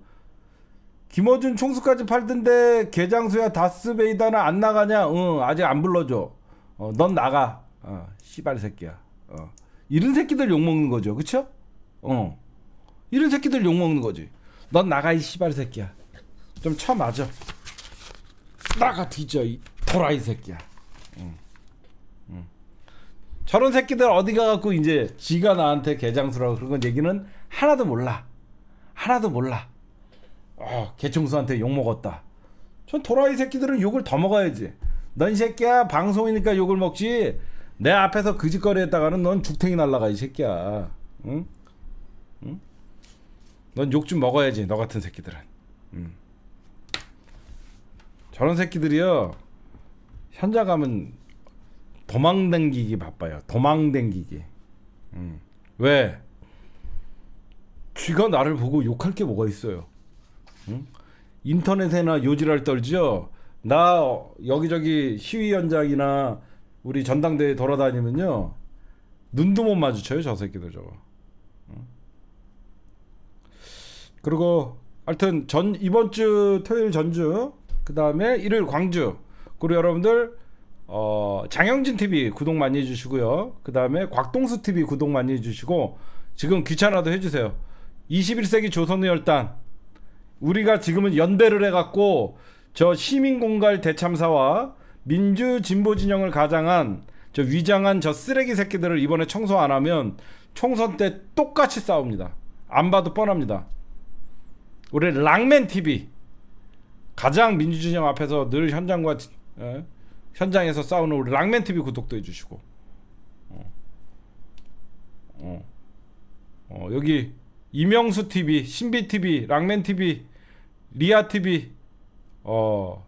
김어준 총수까지 팔던데 개장수야 다스베이다는 안 나가냐? 응 아직 안 불러줘. 어, 넌 나가. 어, 씨발 새끼야. 어. 이런 새끼들 욕먹는 거죠. 그쵸? 어. 이런 새끼들 욕먹는 거지. 넌 나가 이 씨발 새끼야. 좀 쳐맞아. 나가 뒤져 이 도라이 새끼야. 응. 응. 저런 새끼들 어디 가갖고 이제 지가 나한테 개장수라고 그런 건 얘기는 하나도 몰라. 하나도 몰라. 어, 개청수한테 욕 먹었다. 전 도라이 새끼들은 욕을 더 먹어야지. 넌 새끼야 방송이니까 욕을 먹지. 내 앞에서 그짓거리 했다가는 넌 죽탱이 날라가 이 새끼야. 응? 응? 넌 욕 좀 먹어야지 너 같은 새끼들은. 응. 저런 새끼들이요 현장 가면 도망 댕기기 바빠요. 도망 댕기기. 응. 왜? 쥐가 나를 보고 욕할 게 뭐가 있어요? 응? 인터넷에나 요지랄 떨지요. 나 여기저기 시위 현장이나 우리 전당대회 돌아다니면요 눈도 못 마주쳐요 저 새끼들 저거. 응? 그리고 하여튼 전 이번 주 토요일 전주 그 다음에 일요일 광주 그리고 여러분들 어, 장영진 TV 구독 많이 해주시고요. 그 다음에 곽동수 TV 구독 많이 해주시고 지금 귀찮아도 해주세요. 21세기 조선의 열단 우리가 지금은 연대를 해갖고 저 시민공갈 대참사와 민주진보진영을 가장한 저 위장한 저 쓰레기 새끼들을 이번에 청소 안 하면 총선 때 똑같이 싸웁니다 안 봐도 뻔합니다 우리 랑맨TV 가장 민주진영 앞에서 늘 현장과 에? 현장에서 싸우는 우리 랑맨TV 구독도 해주시고 어. 어. 어, 여기 이명수 TV, 신비 TV, 랑맨 TV, 리아 TV, 어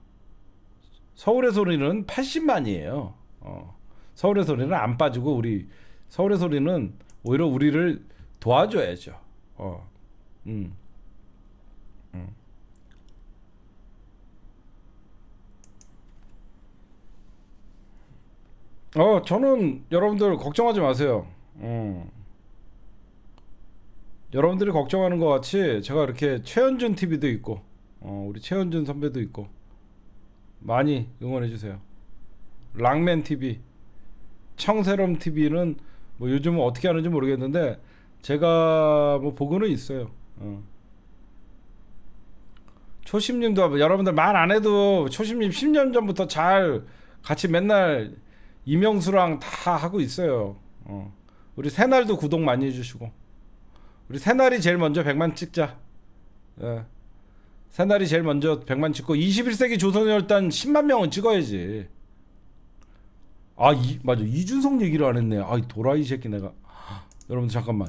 서울의 소리는 80만이에요. 어, 서울의 소리는 안 빠지고 우리 서울의 소리는 오히려 우리를 도와줘야죠. 어, 음, 음. 어, 저는 여러분들 걱정하지 마세요. 음. 여러분들이 걱정하는 것 같이 제가 이렇게 최현준 TV도 있고 어, 우리 최현준 선배도 있고 많이 응원해 주세요. 랑맨 TV, 청새롬 TV는 뭐 요즘은 어떻게 하는지 모르겠는데 제가 뭐 보고는 있어요. 어. 초심님도 여러분들 말 안 해도 초심님 10년 전부터 잘 같이 맨날 이명수랑 다 하고 있어요. 어. 우리 새날도 구독 많이 해주시고. 우리 새날이 제일 먼저 100만 찍자. 예. 새날이 제일 먼저 100만 찍고 21세기 조선열단 10만 명은 찍어야지. 아, 이, 맞아. 이준석 얘기를 안 했네. 아, 도라이 새끼 내가. 여러분 잠깐만.